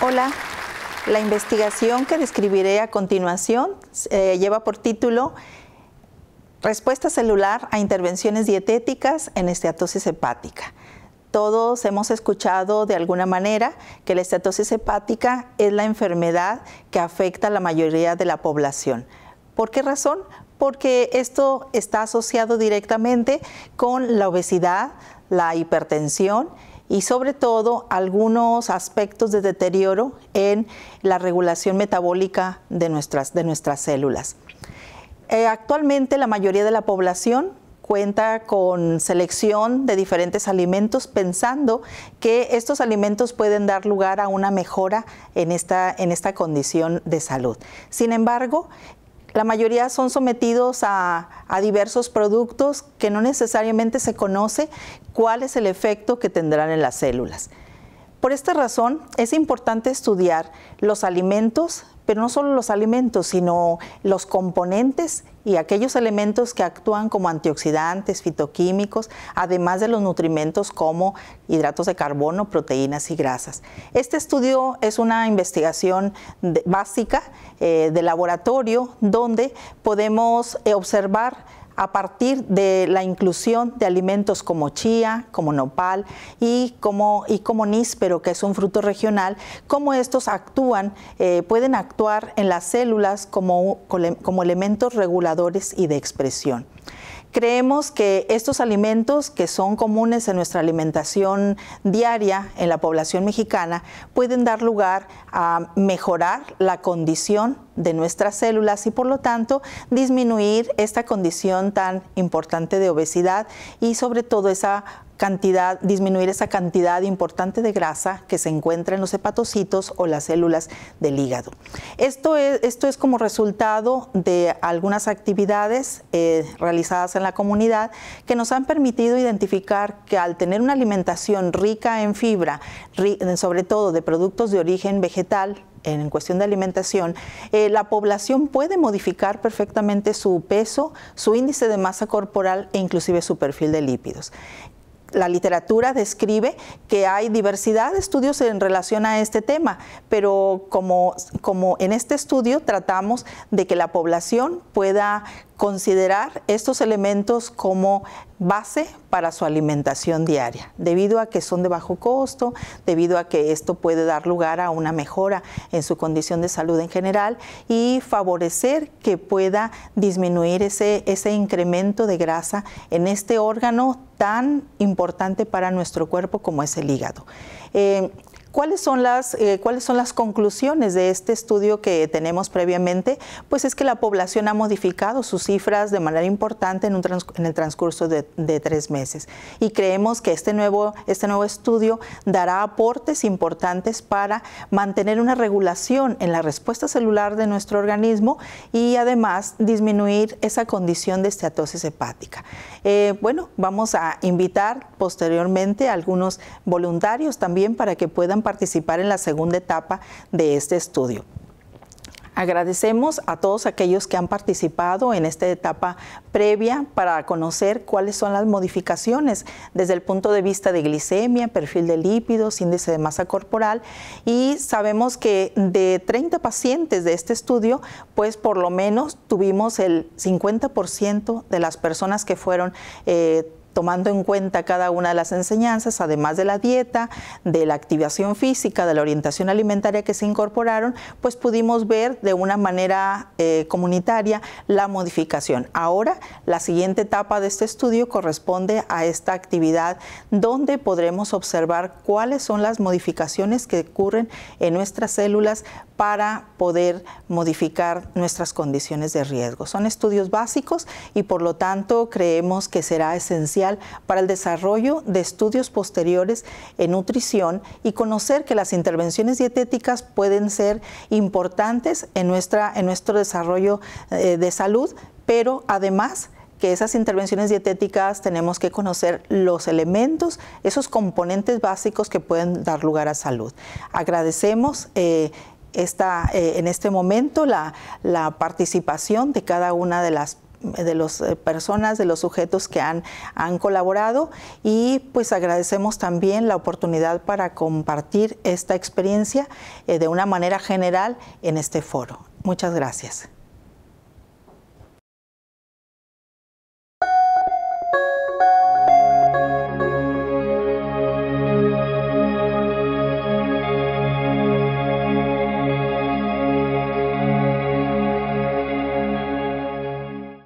Hola. La investigación que describiré a continuación eh, lleva por título Respuesta celular a intervenciones dietéticas en esteatosis hepática. Todos hemos escuchado de alguna manera que la esteatosis hepática es la enfermedad que afecta a la mayoría de la población. ¿Por qué razón? Porque esto está asociado directamente con la obesidad, la hipertensión y sobre todo algunos aspectos de deterioro en la regulación metabólica de nuestras, de nuestras células. Eh, actualmente la mayoría de la población cuenta con selección de diferentes alimentos pensando que estos alimentos pueden dar lugar a una mejora en esta, en esta condición de salud. Sin embargo, la mayoría son sometidos a, diversos productos que no necesariamente se conoce cuál es el efecto que tendrán en las células. Por esta razón, es importante estudiar los alimentos, pero no solo los alimentos, sino los componentes y aquellos elementos que actúan como antioxidantes, fitoquímicos, además de los nutrimentos como hidratos de carbono, proteínas y grasas. Este estudio es una investigación básica eh, de laboratorio donde podemos eh, observar a partir de la inclusión de alimentos como chía, como nopal y como, níspero, que es un fruto regional, cómo estos actúan, eh, pueden actuar en las células como elementos reguladores y de expresión. Creemos que estos alimentos que son comunes en nuestra alimentación diaria en la población mexicana pueden dar lugar a mejorar la condición de nuestras células y por lo tanto disminuir esta condición tan importante de obesidad y sobre todo esa cantidad, disminuir esa cantidad importante de grasa que se encuentra en los hepatocitos o las células del hígado. Esto es, como resultado de algunas actividades eh, realizadas en la comunidad que nos han permitido identificar que al tener una alimentación rica en fibra, sobre todo de productos de origen vegetal, en cuestión de alimentación, eh, la población puede modificar perfectamente su peso, su índice de masa corporal e inclusive su perfil de lípidos la literatura describe que hay diversidad de estudios en relación a este tema, pero como, como en este estudio tratamos de que la población pueda considerar estos elementos como base para su alimentación diaria, debido a que son de bajo costo, debido a que esto puede dar lugar a una mejora en su condición de salud en general y favorecer que pueda disminuir ese, ese incremento de grasa en este órgano tan importante para nuestro cuerpo como es el hígado. Eh, ¿Cuáles son, las, eh, ¿Cuáles son las conclusiones de este estudio que tenemos previamente? Pues es que la población ha modificado sus cifras de manera importante en, en el transcurso de, tres meses y creemos que este nuevo, este nuevo estudio dará aportes importantes para mantener una regulación en la respuesta celular de nuestro organismo y además disminuir esa condición de esteatosis hepática. Eh, bueno, vamos a invitar posteriormente a algunos voluntarios también para que puedan participar en la segunda etapa de este estudio. Agradecemos a todos aquellos que han participado en esta etapa previa para conocer cuáles son las modificaciones desde el punto de vista de glicemia, perfil de lípidos, índice de masa corporal y sabemos que de 30 pacientes de este estudio, pues por lo menos tuvimos el 50% de las personas que fueron eh, tomando en cuenta cada una de las enseñanzas, además de la dieta, de la activación física, de la orientación alimentaria que se incorporaron, pues pudimos ver de una manera eh, comunitaria la modificación. Ahora, la siguiente etapa de este estudio corresponde a esta actividad donde podremos observar cuáles son las modificaciones que ocurren en nuestras células para poder modificar nuestras condiciones de riesgo. Son estudios básicos y por lo tanto creemos que será esencial para el desarrollo de estudios posteriores en nutrición y conocer que las intervenciones dietéticas pueden ser importantes en, nuestra, en nuestro desarrollo eh, de salud, pero además que esas intervenciones dietéticas tenemos que conocer los elementos, esos componentes básicos que pueden dar lugar a salud. Agradecemos. Eh, eh, en este momento la, la participación de cada una de las de las eh, personas, de los sujetos que han, colaborado y pues agradecemos también la oportunidad para compartir esta experiencia eh, de una manera general en este foro. Muchas gracias.